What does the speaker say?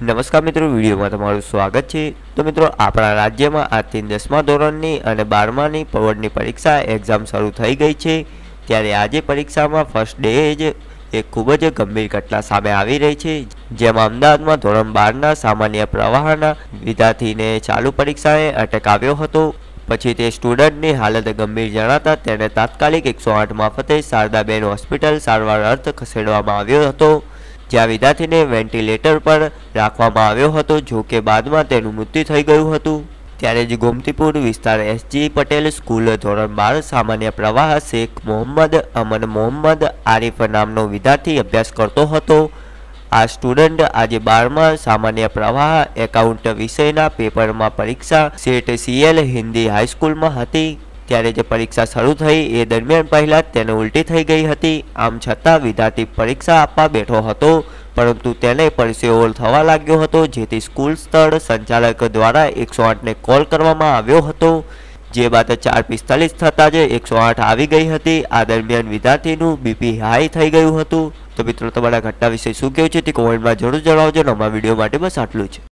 નમસ્કાર મિત્રો વિડીયોમાં તમારું સ્વાગત છે તો મિત્રો આપણા રાજ્યમાં આજથી દસમા ધોરણની અને બારમાની પવડની પરીક્ષા એક્ઝામ શરૂ થઈ ગઈ છે ત્યારે આજે પરીક્ષામાં ફર્સ્ટ ડે જ એક ખૂબ જ ગંભીર ઘટના સામે આવી રહી છે જેમાં અમદાવાદમાં ધોરણ બારના સામાન્ય પ્રવાહના વિદ્યાર્થીને ચાલુ પરીક્ષાએ અટકાવ્યો હતો પછી તે સ્ટુડન્ટની હાલત ગંભીર જણાતા તેને તાત્કાલિક એકસો આઠ મારફતે શારદાબેન હોસ્પિટલ સારવાર અર્થ ખસેડવામાં આવ્યો હતો જ્યાં વિદ્યાર્થીને વેન્ટિલેટર પર રાખવામાં આવ્યો હતો જો કે બાદમાં તેનું મૃત્યુ થઈ ગયું હતું ત્યારે જ ગોમતીપુર વિસ્તાર એસજી પટેલ સ્કૂલ ધોરણ બાર સામાન્ય પ્રવાહ શેખ મોહમ્મદ અમન મોહમ્મદ આરિફ નામનો વિદ્યાર્થી અભ્યાસ કરતો હતો આ સ્ટુડન્ટ આજે બારમાં સામાન્ય પ્રવાહ એકાઉન્ટ વિષયના પેપરમાં પરીક્ષા સેટ સીએલ હિન્દી હાઈસ્કૂલમાં હતી ત્યારે જે પરીક્ષા શરૂ થઈ એ દરમિયાન પહેલાં તેને ઉલટી થઈ ગઈ હતી આમ છતાં વિદ્યાર્થી પરીક્ષા આપવા બેઠો હતો પરંતુ તેને પરસેવો થવા લાગ્યો હતો જેથી સ્કૂલ સ્થળ સંચાલક દ્વારા એકસો આઠને કોલ કરવામાં આવ્યો હતો જે બાદ ચાર પિસ્તાલીસ થતાં જ એકસો આઠ આવી ગઈ હતી આ દરમિયાન વિદ્યાર્થીનું બીપી હાઈ થઈ ગયું હતું તો મિત્રો તમારા ઘટના વિશે શું કહેવું છે તે કોમેન્ટમાં જરૂર જણાવજો નવા વિડીયો માટે બસ આટલું જ